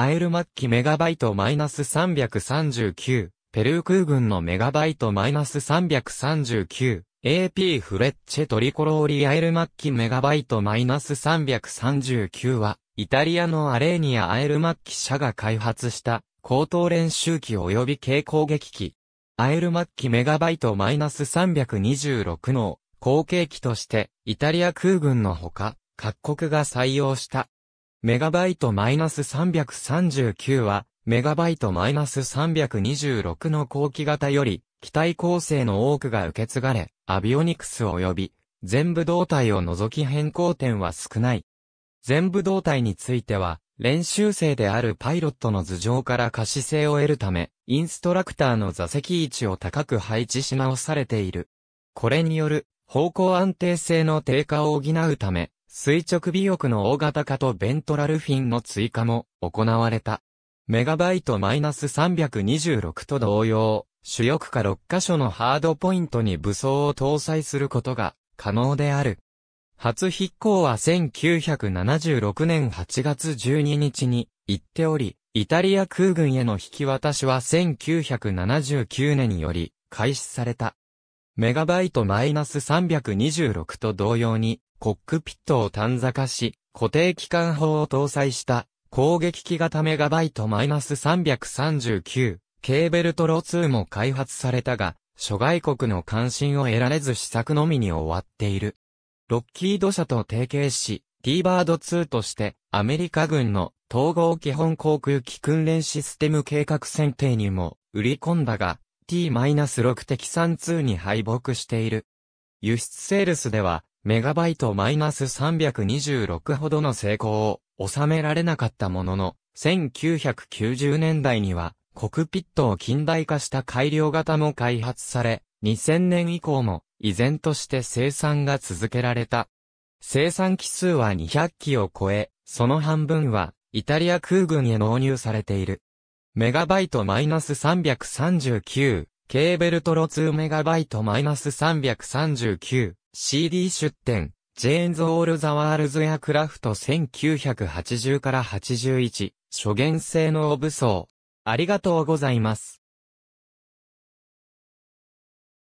アエル末期メガバイトマイナス339、ペルー空軍のメガバイトマイナス339、AP フレッチェトリコローリアエル末期メガバイトマイナス339は、イタリアのアレーニアアエル末期社が開発した、高等練習機及び軽攻撃機。アエル末期メガバイトマイナス326の後継機として、イタリア空軍のほか、各国が採用した。メガバイトマイナス339は、メガバイトマイナス326の後期型より、機体構成の多くが受け継がれ、アビオニクス及び、全部動体を除き変更点は少ない。全部動体については、練習生であるパイロットの頭上から可視性を得るため、インストラクターの座席位置を高く配置し直されている。これによる、方向安定性の低下を補うため、垂直尾翼の大型化とベントラルフィンの追加も行われた。メガバイトマイナス -326 と同様、主翼下6箇所のハードポイントに武装を搭載することが可能である。初飛行は1976年8月12日に行っており、イタリア空軍への引き渡しは1979年より開始された。メガバイトマイナス -326 と同様に、コックピットを短座化し、固定機関砲を搭載した攻撃機型メガバイト -339 ケーベルトロ2も開発されたが、諸外国の関心を得られず試作のみに終わっている。ロッキード社と提携し、ティーバード2としてアメリカ軍の統合基本航空機訓練システム計画選定にも売り込んだが T-6 敵3-2に敗北している。輸出セールスではメガバイイトマナス3 2 6ほどの成功を収められなかったものの、1990年代には、コクピットを近代化した改良型も開発され、2000年以降も、依然として生産が続けられた。生産機数は200機を超え、その半分は、イタリア空軍へ納入されている。メガバイトマイナス339、ケーベルトロ2メガバイトマイナス339、CD 出展、ジェーンズ・オール・ザ・ワールズ・エクラフト1980から81、諸元性のオブソー。ありがとうございます。